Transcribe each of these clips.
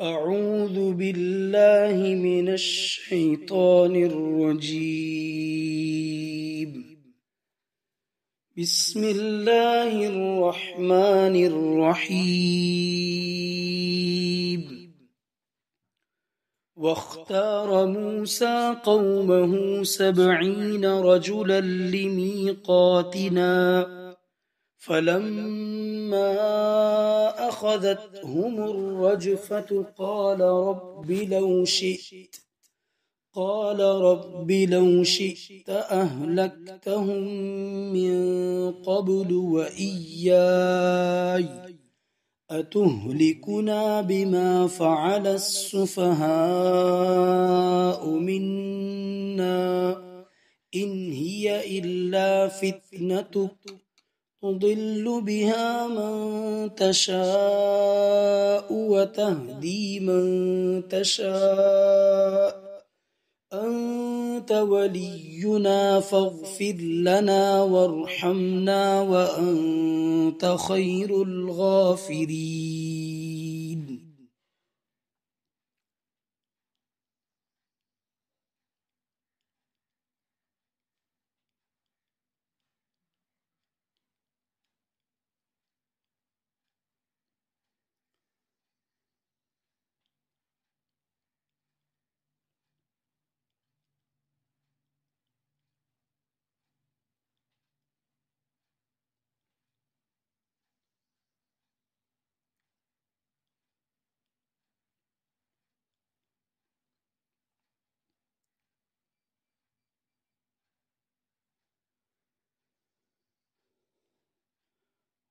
أعوذ بالله من الشيطان الرجيم بسم الله الرحمن الرحيم واختار موسى قومه سبعين رجلا لميقاتنا فلما أخذتهم الرجفة قال رب لو شئت قال رب لو شئت أهلكتهم من قبل وإياي أتهلكنا بما فعل السفهاء منا إن هي إلا فتنتك تضل بها من تشاء وتهدي من تشاء أنت ولينا فاغفر لنا وارحمنا وأنت خير الغافرين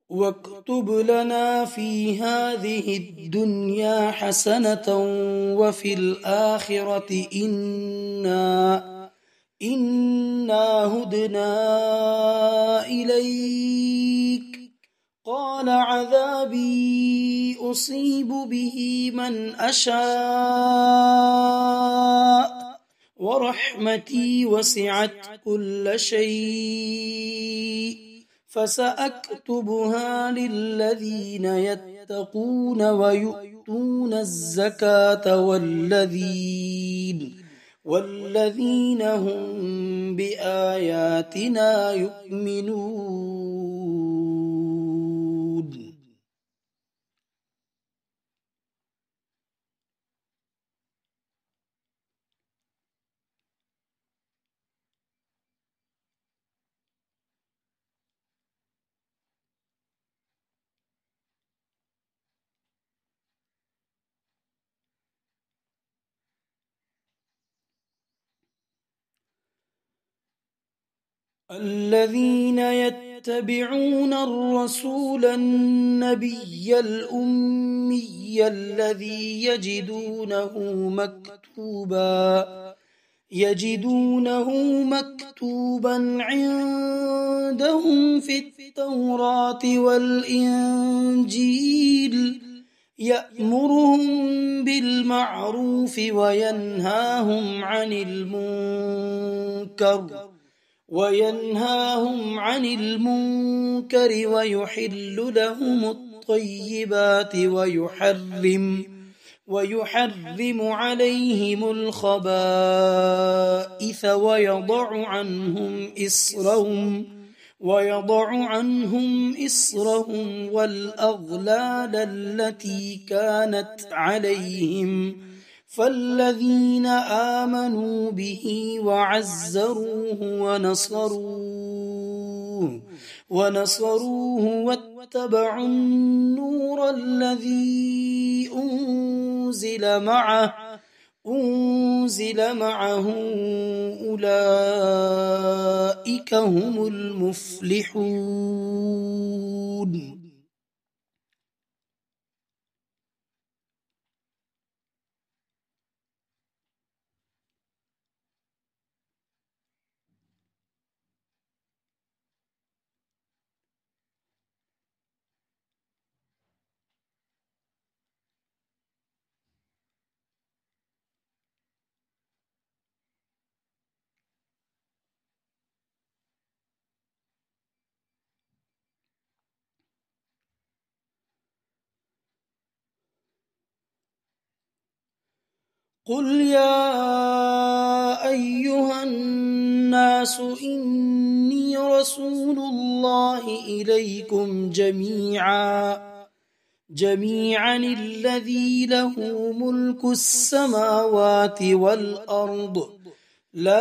واكتب لنا في هذه الدنيا حسنة وفي الآخرة إنا إنا هدنا إليك قال عذابي أصيب به من أشاء ورحمتي وسعت كل شيء فسأكتبها للذين يتقون ويؤتون الزكاة والذين والذين هم بآياتنا يؤمنون الذين يتبعون الرسول النبي الأمي الذي يجدونه مكتوبا يجدونه مكتوبا عندهم في التوراة والإنجيل يأمرهم بالمعروف وينهاهم عن المنكر وينهاهم عن المنكر ويحل لهم الطيبات ويحرم ويحرم عليهم الخبائث ويضع عنهم إصرهم ويضع عنهم إصرهم والأغلال التي كانت عليهم فالذين آمنوا به وعزروه ونصروه ونصروه واتبعوا النور الذي أنزل معه أنزل معه أولئك هم المفلحون قل يا أيها الناس إني رسول الله إليكم جميعا جميعا الذي له ملك السماوات والأرض لا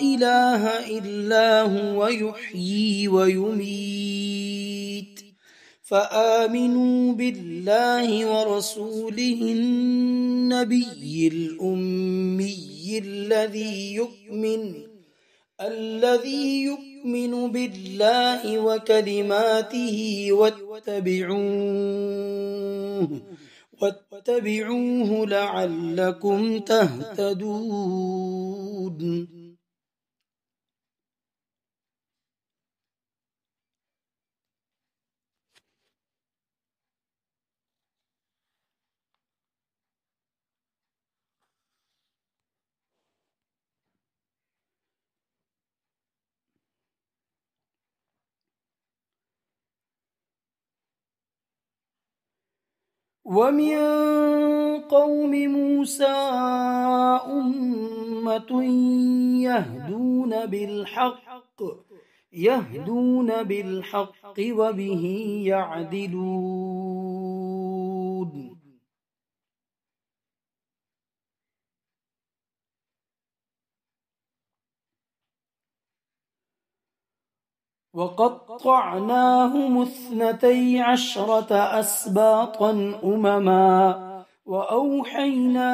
إله إلا هو يحيي ويميت فآمنوا بالله ورسوله النبي الأمي الذي يؤمن الذي يؤمن بالله وكلماته واتبعوه واتبعوه لعلكم تهتدون ومن قوم موسى أمة يهدون بالحق يهدون بالحق وبه يعدلون وقطعناهم اثنتي عشرة أسباطا أمما وأوحينا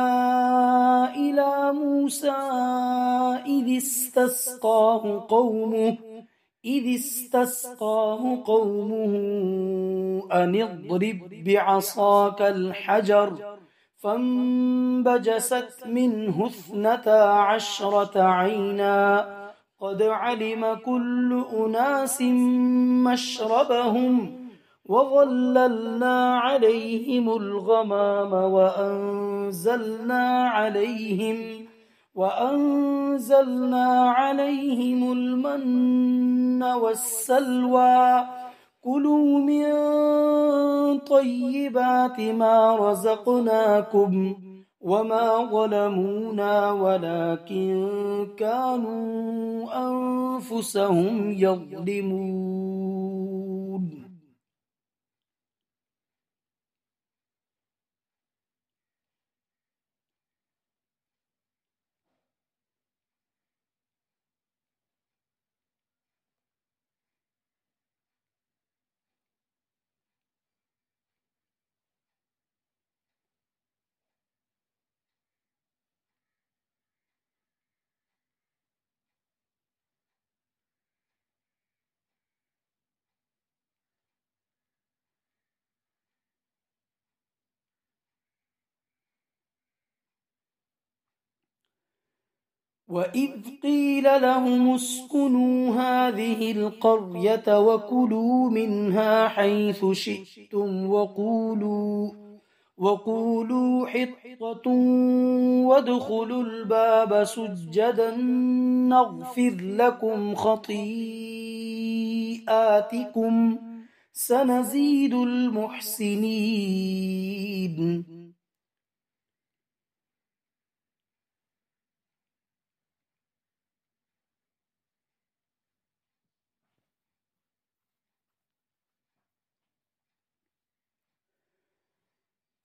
إلى موسى إذ استسقاه قومه إذ استسقاه قومه أن اضرب بعصاك الحجر فانبجست منه اثنتا عشرة عيناً قد علم كل أناس مشربهم وظللنا عليهم الغمام وأنزلنا عليهم وأنزلنا عليهم المن والسلوى كلوا من طيبات ما رزقناكم وما ظلمونا ولكن كانوا أنفسهم يظلمون وإذ قيل لهم اسكنوا هذه القرية وكلوا منها حيث شئتم وقولوا وقولوا حطة وادخلوا الباب سجدا نغفر لكم خطيئاتكم سنزيد المحسنين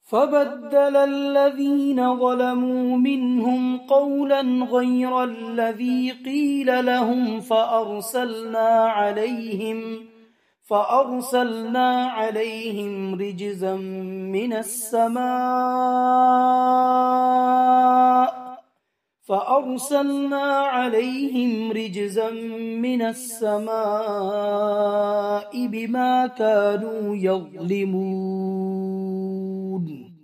فبدل الذين ظلموا منهم قولا غير الذي قيل لهم فأرسلنا عليهم فأرسلنا عليهم رجزا من السماء فأرسلنا عليهم رجزا من السماء بما كانوا يظلمون يعلمون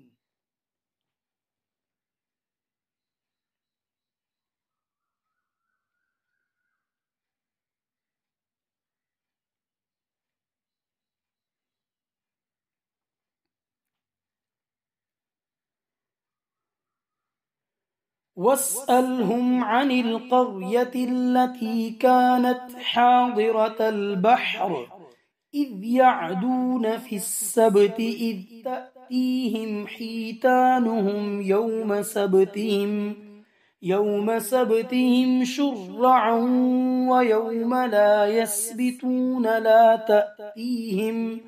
واسألهم عن القرية التي كانت حاضرة البحر إذ يعدون في السبت إذ تأتي تأتيهم حيتانهم يوم سبتهم يوم سبتهم شرعا ويوم لا يسبتون لا تأتيهم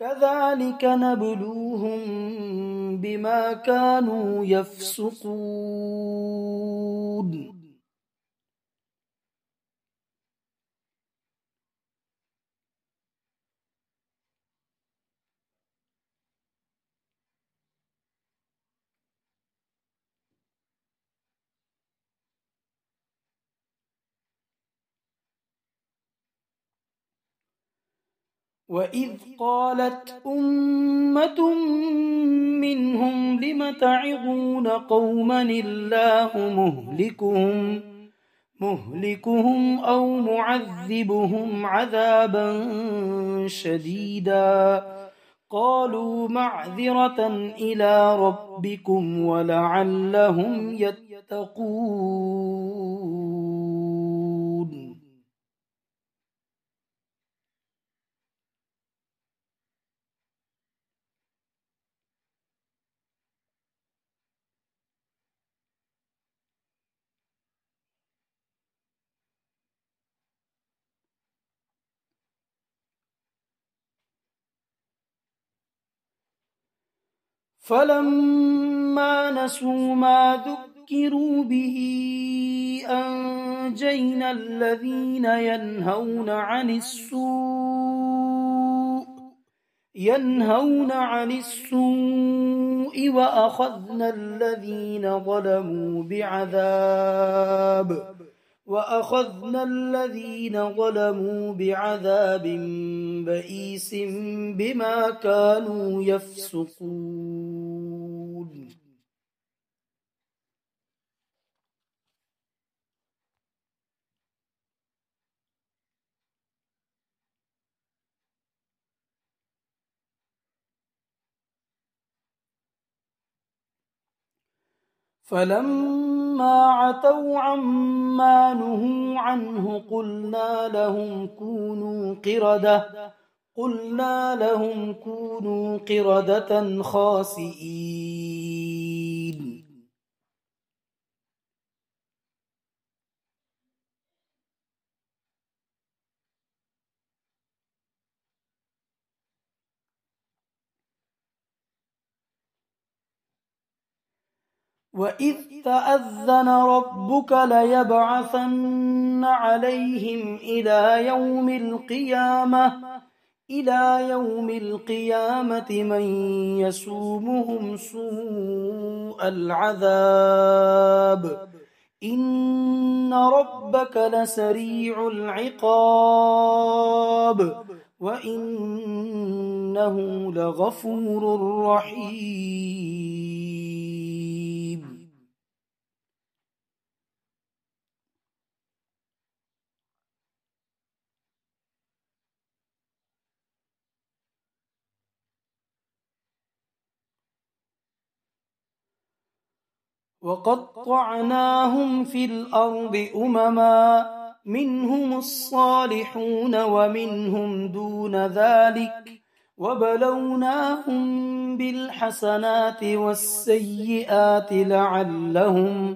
كذلك نبلوهم بما كانوا يفسقون وإذ قالت أمة منهم لم تعظون قوما الله مهلكهم مهلكهم أو معذبهم عذابا شديدا قالوا معذرة إلى ربكم ولعلهم يتقون فلما نسوا ما ذكروا به أنجينا الذين ينهون عن السوء ينهون عن السوء وأخذنا الذين ظلموا بعذاب وأخذنا الذين ظلموا بعذاب بئيس بما كانوا يفسقون فلما عتوا عما نهوا عنه قلنا لهم كونوا قردة قلنا لهم كونوا قردة خاسئين وإذ تأذن ربك ليبعثن عليهم إلى يوم القيامة إلى يوم القيامة من يسومهم سوء العذاب إن ربك لسريع العقاب وإنه لغفور رحيم وقطعناهم في الأرض أمما منهم الصالحون ومنهم دون ذلك وبلوناهم بالحسنات والسيئات لعلهم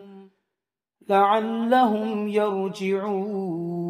لعلهم يرجعون